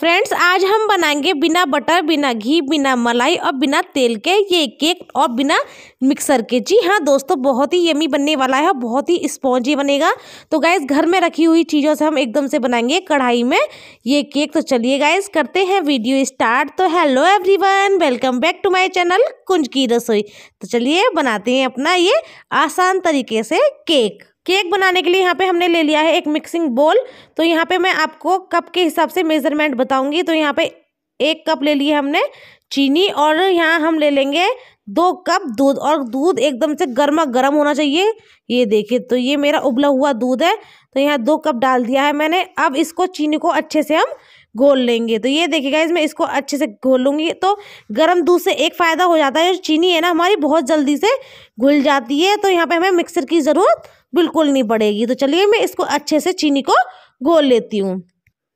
friends आज हम बनाएंगे बिना बटर बिना घी बिना मलाई और बिना तेल के ये केक और बिना मिक्सर के जी हाँ दोस्तों बहुत ही यमी बनने वाला है और बहुत ही स्पॉन्जी बनेगा तो गाइज घर में रखी हुई चीज़ों से हम एकदम से बनाएंगे कढ़ाई में ये केक तो चलिए गाइज करते हैं वीडियो स्टार्ट तो hello everyone welcome back to my channel Kunj ki Rasoi तो चलिए बनाते हैं अपना ये आसान तरीके से केक केक बनाने के लिए यहाँ पे हमने ले लिया है एक मिक्सिंग बोल तो यहाँ पे मैं आपको कप के हिसाब से मेज़रमेंट बताऊंगी तो यहाँ पे एक कप ले लिए हमने चीनी और यहाँ हम ले लेंगे दो कप दूध और दूध एकदम से गर्मा गर्म होना चाहिए ये देखिए तो ये मेरा उबला हुआ दूध है तो यहाँ दो कप डाल दिया है मैंने अब इसको चीनी को अच्छे से हम घोल लेंगे तो ये देखिएगा इसमें इसको अच्छे से घोलूंगी तो गर्म दूध से एक फ़ायदा हो जाता है चीनी है ना हमारी बहुत जल्दी से घुल जाती है तो यहाँ पे हमें मिक्सर की ज़रूरत बिल्कुल नहीं पड़ेगी तो चलिए मैं इसको अच्छे से चीनी को घोल लेती हूँ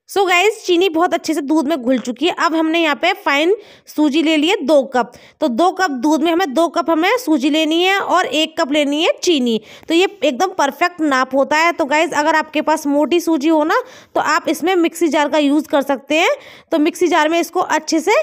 सो so गाइज चीनी बहुत अच्छे से दूध में घुल चुकी है अब हमने यहाँ पे फाइन सूजी ले ली है दो कप तो दो कप दूध में हमें दो कप हमें सूजी लेनी है और एक कप लेनी है चीनी तो ये एकदम परफेक्ट नाप होता है तो गाइज अगर आपके पास मोटी सूजी हो ना तो आप इसमें मिक्सी जार का यूज़ कर सकते हैं तो मिक्सी जार में इसको अच्छे से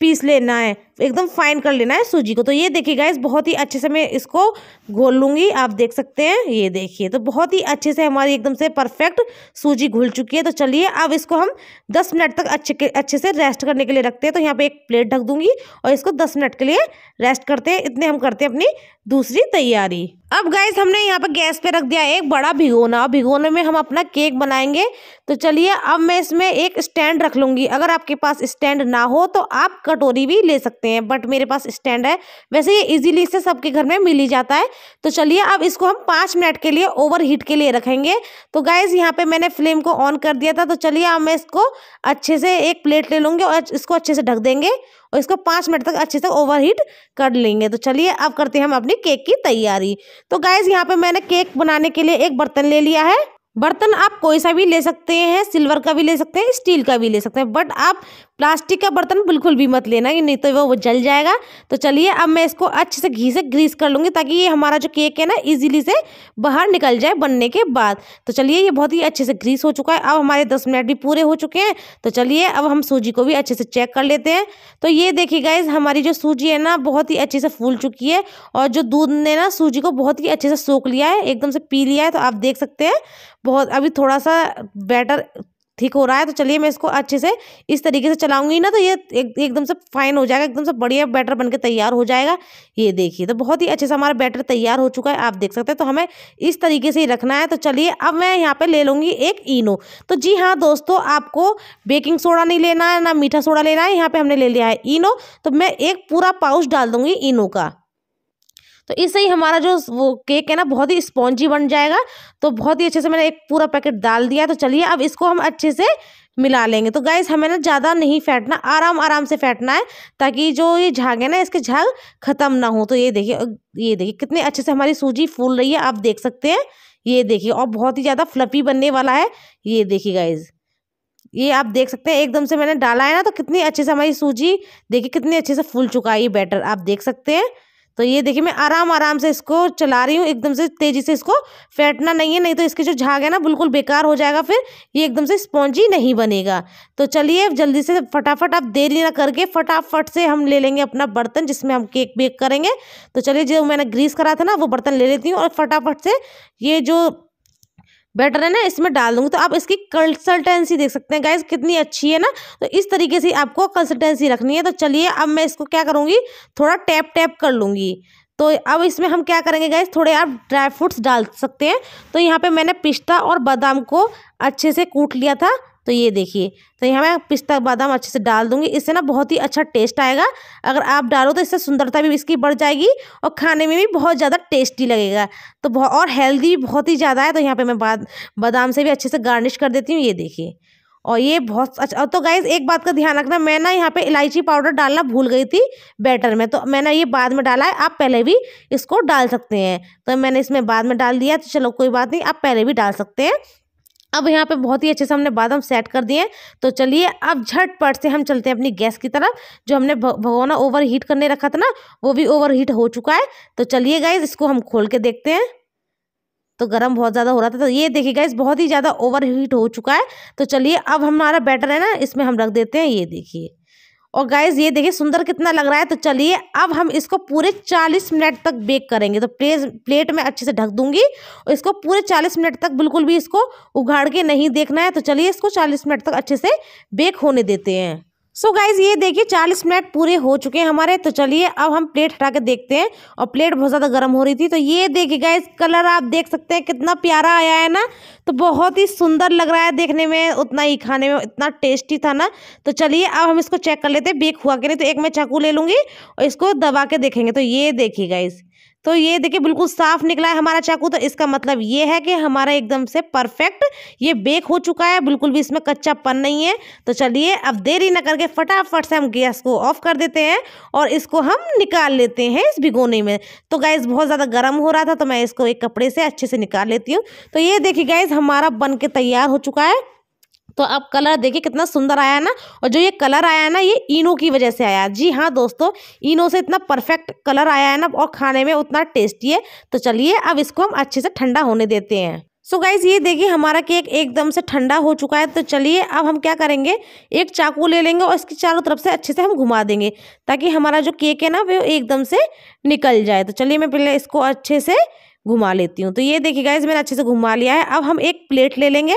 पीस लेना है एकदम फाइन कर लेना है सूजी को तो ये देखिए गाइस बहुत ही अच्छे से मैं इसको घोल लूँगी आप देख सकते हैं ये देखिए तो बहुत ही अच्छे से हमारी एकदम से परफेक्ट सूजी घुल चुकी है तो चलिए अब इसको हम दस मिनट तक अच्छे के अच्छे से रेस्ट करने के लिए रखते हैं तो यहाँ पे एक प्लेट ढक दूँगी और इसको दस मिनट के लिए रेस्ट करते हैं इतने हम करते हैं अपनी दूसरी तैयारी अब गाइस हमने यहाँ पर गैस पे रख दिया एक बड़ा भिगोना भिगोने में हम अपना केक बनाएंगे तो चलिए अब मैं इसमें एक स्टैंड रख लूँगी अगर आपके पास स्टैंड ना हो तो आप कटोरी भी ले सकते सकते हैं बट मेरे पास स्टैंड है वैसे ये इजीली इससे सबके घर में मिल ही जाता है तो चलिए अब इसको हम पाँच मिनट के लिए ओवर हीट के लिए रखेंगे तो गाइज यहाँ पे मैंने फ्लेम को ऑन कर दिया था तो चलिए अब मैं इसको अच्छे से एक प्लेट ले लूँगी और इसको अच्छे से ढक देंगे और इसको पाँच मिनट तक अच्छे से ओवर हीट कर लेंगे तो चलिए अब करते हैं हम अपनी केक की तैयारी तो गाइज़ यहाँ पर मैंने केक बनाने के लिए एक बर्तन ले लिया है बर्तन आप कोई सा भी ले सकते हैं सिल्वर का भी ले सकते हैं स्टील का भी ले सकते हैं बट आप प्लास्टिक का बर्तन बिल्कुल भी मत लेना नहीं तो वो जल जाएगा तो चलिए अब मैं इसको अच्छे से घी से ग्रीस कर लूँगी ताकि ये हमारा जो केक है ना इजीली से बाहर निकल जाए बनने के बाद तो चलिए ये बहुत ही अच्छे से ग्रीस हो चुका है अब हमारे दस मिनट भी पूरे हो चुके हैं तो चलिए अब हम सूजी को भी अच्छे से चेक कर लेते हैं तो ये देखिए गाइज हमारी जो सूजी है ना बहुत ही अच्छे से फूल चुकी है और जो दूध ने ना सूजी को बहुत ही अच्छे से सोख लिया है एकदम से पी लिया है तो आप देख सकते हैं बहुत अभी थोड़ा सा बैटर ठीक हो रहा है तो चलिए मैं इसको अच्छे से इस तरीके से चलाऊंगी ना तो ये एक एकदम से फाइन हो जाएगा एकदम से बढ़िया बैटर बनके तैयार हो जाएगा ये देखिए तो बहुत ही अच्छे से हमारा बैटर तैयार हो चुका है आप देख सकते हैं तो हमें इस तरीके से ही रखना है तो चलिए अब मैं यहाँ पर ले लूँगी एक इनो तो जी हाँ दोस्तों आपको बेकिंग सोडा नहीं लेना है ना मीठा सोडा लेना है यहाँ पर हमने ले लिया है इनो तो मैं एक पूरा पाउच डाल दूँगी इनो का तो इससे ही हमारा जो वो केक है ना बहुत ही स्पॉन्जी बन जाएगा तो बहुत ही अच्छे से मैंने एक पूरा पैकेट डाल दिया तो चलिए अब इसको हम अच्छे से मिला लेंगे तो गाइस हमें ना ज़्यादा नहीं फेंटना आराम आराम से फेंटना है ताकि जो ये झाग है ना इसके झाग ख़त्म ना हो तो ये देखिए ये देखिए कितने अच्छे से हमारी सूजी फूल रही है आप देख सकते हैं ये देखिए और बहुत ही ज़्यादा फ्लफी बनने वाला है ये देखिए गाइज़ ये आप देख सकते हैं एकदम से मैंने डाला है ना तो कितनी अच्छे से हमारी सूजी देखिए कितनी अच्छे से फूल चुका है ये बैटर आप देख सकते हैं तो ये देखिए मैं आराम आराम से इसको चला रही हूँ एकदम से तेज़ी से इसको फेंटना नहीं है नहीं तो इसके जो झाग है ना बिल्कुल बेकार हो जाएगा फिर ये एकदम से स्पॉन्जी नहीं बनेगा तो चलिए जल्दी से फटाफट आप देरी ना करके फटाफट से हम ले लेंगे अपना बर्तन जिसमें हम केक बेक करेंगे तो चलिए जो मैंने ग्रीस करा था ना वो बर्तन ले लेती हूँ और फटाफट से ये जो बेटर है ना इसमें डाल दूंगी तो आप इसकी कंसल्टेंसी देख सकते हैं गाइज कितनी अच्छी है ना तो इस तरीके से आपको कंसल्टेंसी रखनी है तो चलिए अब मैं इसको क्या करूँगी थोड़ा टैप टैप कर लूँगी तो अब इसमें हम क्या करेंगे गाइज थोड़े आप ड्राई फ्रूट्स डाल सकते हैं तो यहाँ पे मैंने पिस्ता और बादाम को अच्छे से कूट लिया था तो ये देखिए तो यहाँ मैं पिस्ता बादाम अच्छे से डाल दूँगी इससे ना बहुत ही अच्छा टेस्ट आएगा अगर आप डालो तो इससे सुंदरता भी इसकी बढ़ जाएगी और खाने में भी बहुत ज़्यादा टेस्टी लगेगा तो बहुत और हेल्दी भी बहुत ही ज़्यादा है तो यहाँ पर मैं बाद बादाम से भी अच्छे से गार्निश कर देती हूँ ये देखिए और ये बहुत अच्छा तो गाइज एक बात का ध्यान रखना मैं ना यहाँ पे इलायची पाउडर डालना भूल गई थी बैटर में तो मैंने ये बाद में डाला है आप पहले भी इसको डाल सकते हैं तो मैंने इसमें बाद में डाल दिया तो चलो कोई बात नहीं आप पहले भी डाल सकते हैं अब यहाँ पे बहुत ही अच्छे से हमने बादाम सेट कर दिए तो चलिए अब झटपट से हम चलते हैं अपनी गैस की तरफ जो हमने भगवाना ओवर हीट करने रखा था ना वो भी ओवर हीट हो चुका है तो चलिए गाइज इसको हम खोल के देखते हैं तो गर्म बहुत ज़्यादा हो रहा था तो ये देखिए गाइज बहुत ही ज़्यादा ओवर हीट हो चुका है तो चलिए अब हमारा बैटर है ना इसमें हम रख देते हैं ये देखिए और गैस ये देखिए सुंदर कितना लग रहा है तो चलिए अब हम इसको पूरे 40 मिनट तक बेक करेंगे तो प्लेट प्लेट में अच्छे से ढक दूंगी और इसको पूरे 40 मिनट तक बिल्कुल भी इसको उघाड़ के नहीं देखना है तो चलिए इसको 40 मिनट तक अच्छे से बेक होने देते हैं सो so गाइज ये देखिए चालीस मिनट पूरे हो चुके हैं हमारे तो चलिए अब हम प्लेट हटा के देखते हैं और प्लेट बहुत ज़्यादा गर्म हो रही थी तो ये देखिए गाइज कलर आप देख सकते हैं कितना प्यारा आया है ना तो बहुत ही सुंदर लग रहा है देखने में उतना ही खाने में इतना टेस्टी था ना तो चलिए अब हम इसको चेक कर लेते हैं बेक हुआ के नहीं तो एक मैं चाकू ले लूँगी और इसको दबा के देखेंगे तो ये देखिए गाइज़ तो ये देखिए बिल्कुल साफ निकला है हमारा चाकू तो इसका मतलब ये है कि हमारा एकदम से परफेक्ट ये बेक हो चुका है बिल्कुल भी इसमें कच्चा पन नहीं है तो चलिए अब देरी ना करके फटाफट से हम गैस को ऑफ कर देते हैं और इसको हम निकाल लेते हैं इस भिगोने में तो गैस बहुत ज़्यादा गर्म हो रहा था तो मैं इसको एक कपड़े से अच्छे से निकाल लेती हूँ तो ये देखिए गैस हमारा बन के तैयार हो चुका है तो अब कलर देखिए कितना सुंदर आया ना और जो ये कलर आया है ना ये इनो की वजह से आया जी हाँ दोस्तों इनो से इतना परफेक्ट कलर आया है ना और खाने में उतना टेस्टी है तो चलिए अब इसको हम अच्छे से ठंडा होने देते हैं सो so गाइज ये देखिए हमारा केक एकदम से ठंडा हो चुका है तो चलिए अब हम क्या करेंगे एक चाकू ले लेंगे और इसकी चारों तरफ से अच्छे से हम घुमा देंगे ताकि हमारा जो केक है ना वो एकदम से निकल जाए तो चलिए मैं पहले इसको अच्छे से घुमा लेती हूँ तो ये देखिए गाइज मैंने अच्छे से घुमा लिया है अब हम एक प्लेट ले लेंगे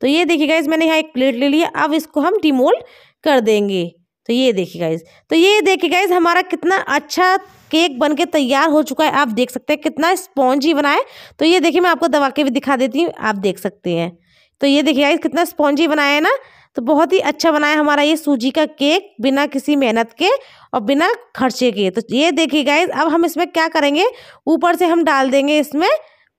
तो ये देखिए गाइज मैंने यहाँ एक प्लेट ले लिया अब इसको हम डिमोल्ड कर देंगे तो ये देखिए गाइज तो ये देखिए गाइज हमारा कितना अच्छा केक बन के तैयार हो चुका है आप देख सकते हैं कितना स्पॉन्जी ही बनाए तो ये देखिए मैं आपको दबा के भी दिखा देती हूँ आप देख सकते हैं तो ये देखिए गाइज कितना स्पॉन्जी बनाया है ना तो बहुत ही अच्छा बनाया हमारा ये सूजी का केक बिना किसी मेहनत के और बिना खर्चे के तो ये देखिए गाइज अब हम इसमें क्या करेंगे ऊपर से हम डाल देंगे इसमें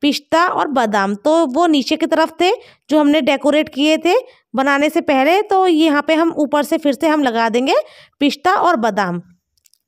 पिस्ता और बादाम तो वो नीचे की तरफ थे जो हमने डेकोरेट किए थे बनाने से पहले तो यहाँ पे हम ऊपर से फिर से हम लगा देंगे पिस्ता और बादाम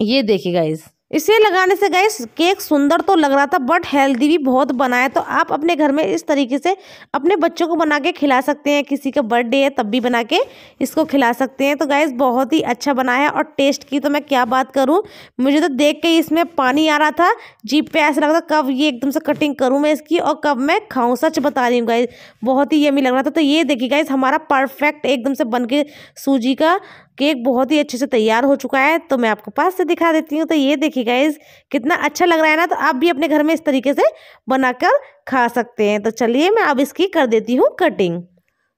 ये देखिए गाइज़ इसे लगाने से गैस केक सुंदर तो लग रहा था बट हेल्दी भी बहुत बना है तो आप अपने घर में इस तरीके से अपने बच्चों को बना के खिला सकते हैं किसी का बर्थडे है तब भी बना के इसको खिला सकते हैं तो गैस बहुत ही अच्छा बना है और टेस्ट की तो मैं क्या बात करूँ मुझे तो देख के इसमें पानी आ रहा था जीप पे ऐसा लग रहा था कब ये एकदम से कटिंग करूँ मैं इसकी और कब मैं खाऊँ सच बता रही हूँ गाइज बहुत ही यमी लग रहा था तो ये देखिए गाइज हमारा परफेक्ट एकदम से बन के सूजी का केक बहुत ही अच्छे से तैयार हो चुका है तो मैं आपको पास से दिखा देती हूँ तो ये देखिए गाइज कितना अच्छा लग रहा है ना तो आप भी अपने घर में इस तरीके से बनाकर खा सकते हैं तो चलिए मैं अब इसकी कर देती हूँ कटिंग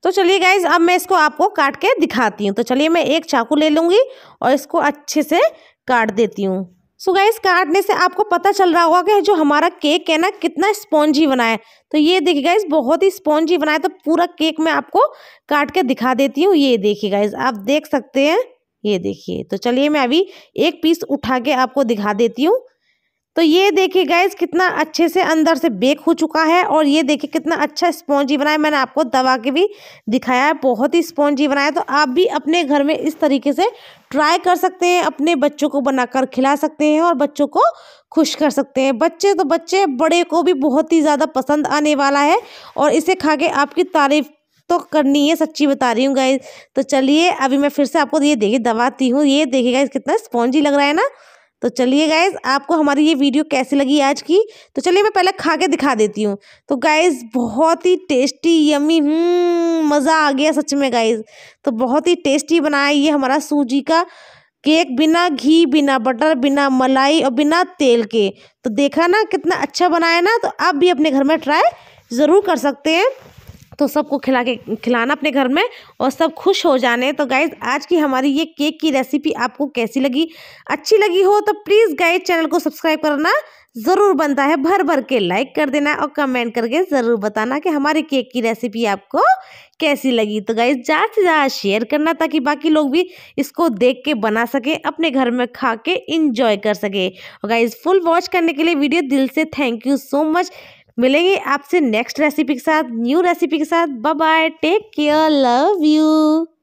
तो चलिए गाइज अब मैं इसको आपको काट के दिखाती हूँ तो चलिए मैं एक चाकू ले लूँगी और इसको अच्छे से काट देती हूँ सो so गाइस काटने से आपको पता चल रहा होगा कि जो हमारा केक है ना कितना स्पॉन्जी बना है तो ये देखिए गाइस बहुत ही स्पॉन्जी बना है तो पूरा केक मैं आपको काट के दिखा देती हूँ ये देखिए गाइस आप देख सकते हैं ये देखिए तो चलिए मैं अभी एक पीस उठा के आपको दिखा देती हूँ तो ये देखिए गैस कितना अच्छे से अंदर से बेक हो चुका है और ये देखिए कितना अच्छा स्पॉन्जी बनाया मैंने आपको दवा के भी दिखाया है बहुत ही स्पॉन्जी बनाया तो आप भी अपने घर में इस तरीके से ट्राई कर सकते हैं अपने बच्चों को बनाकर खिला सकते हैं और बच्चों को खुश कर सकते हैं बच्चे तो बच्चे बड़े को भी बहुत ही ज़्यादा पसंद आने वाला है और इसे खा के आपकी तारीफ तो करनी है सच्ची बता रही हूँ गाइज तो चलिए अभी मैं फिर से आपको ये देखिए दवाती हूँ ये देखिए गाइज कितना स्पॉन्जी लग रहा है ना तो चलिए गाइज आपको हमारी ये वीडियो कैसी लगी आज की तो चलिए मैं पहले खा के दिखा देती हूँ तो गाइज़ बहुत ही टेस्टी हम्म, यमी मज़ा आ गया सच में गाइज़ तो बहुत ही टेस्टी बनाया ये हमारा सूजी का केक बिना घी बिना बटर बिना मलाई और बिना तेल के तो देखा ना कितना अच्छा बनाया ना तो आप भी अपने घर में ट्राई ज़रूर कर सकते हैं तो सबको खिला के खिलाना अपने घर में और सब खुश हो जाने तो गाइज आज की हमारी ये केक की रेसिपी आपको कैसी लगी अच्छी लगी हो तो प्लीज़ गाइज चैनल को सब्सक्राइब करना ज़रूर बनता है भर भर के लाइक कर देना और कमेंट करके ज़रूर बताना कि हमारे केक की रेसिपी आपको कैसी लगी तो गाइज ज़्यादा से ज़्यादा शेयर करना ताकि बाकी लोग भी इसको देख के बना सके अपने घर में खा के इंजॉय कर सके और गाइज फुल वॉच करने के लिए वीडियो दिल से थैंक यू सो मच मिलेंगे आपसे नेक्स्ट रेसिपी के साथ न्यू रेसिपी के साथ bye bye take care love you